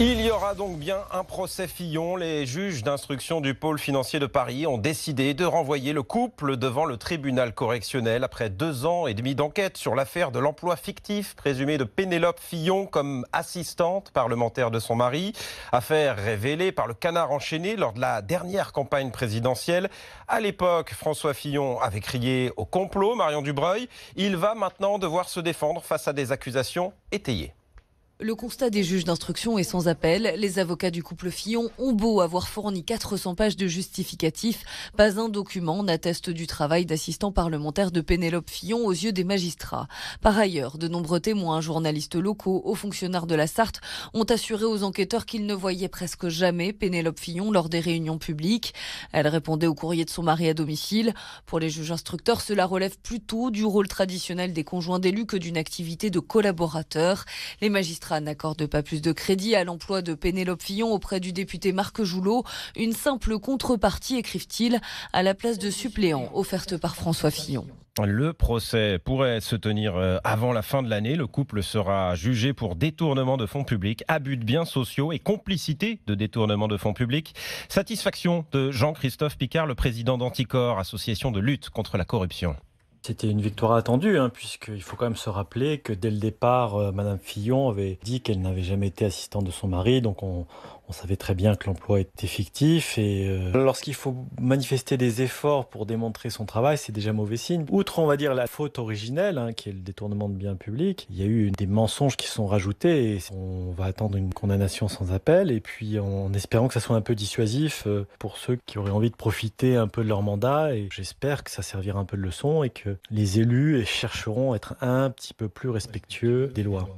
Il y aura donc bien un procès Fillon. Les juges d'instruction du pôle financier de Paris ont décidé de renvoyer le couple devant le tribunal correctionnel après deux ans et demi d'enquête sur l'affaire de l'emploi fictif présumé de Pénélope Fillon comme assistante parlementaire de son mari. Affaire révélée par le canard enchaîné lors de la dernière campagne présidentielle. À l'époque, François Fillon avait crié au complot Marion Dubreuil. Il va maintenant devoir se défendre face à des accusations étayées. Le constat des juges d'instruction est sans appel. Les avocats du couple Fillon ont beau avoir fourni 400 pages de justificatifs, pas un document n'atteste du travail d'assistant parlementaire de Pénélope Fillon aux yeux des magistrats. Par ailleurs, de nombreux témoins, journalistes locaux, hauts fonctionnaires de la Sarthe, ont assuré aux enquêteurs qu'ils ne voyaient presque jamais Pénélope Fillon lors des réunions publiques. Elle répondait au courrier de son mari à domicile. Pour les juges instructeurs, cela relève plutôt du rôle traditionnel des conjoints d'élus que d'une activité de collaborateur. Les magistrats n'accorde pas plus de crédit à l'emploi de Pénélope Fillon auprès du député Marc Joulot. Une simple contrepartie, écrivent-ils, à la place de suppléant offerte par François Fillon. Le procès pourrait se tenir euh, avant la fin de l'année. Le couple sera jugé pour détournement de fonds publics, abus de biens sociaux et complicité de détournement de fonds publics. Satisfaction de Jean-Christophe Picard, le président d'Anticor, association de lutte contre la corruption. C'était une victoire attendue, hein, puisqu'il faut quand même se rappeler que dès le départ, Mme euh, Madame Fillon avait dit qu'elle n'avait jamais été assistante de son mari, donc on, on savait très bien que l'emploi était fictif et euh, lorsqu'il faut manifester des efforts pour démontrer son travail, c'est déjà mauvais signe. Outre, on va dire, la faute originelle, hein, qui est le détournement de biens publics, il y a eu des mensonges qui sont rajoutés et on va attendre une condamnation sans appel et puis en espérant que ça soit un peu dissuasif euh, pour ceux qui auraient envie de profiter un peu de leur mandat et j'espère que ça servira un peu de leçon et que les élus chercheront à être un petit peu plus respectueux des lois.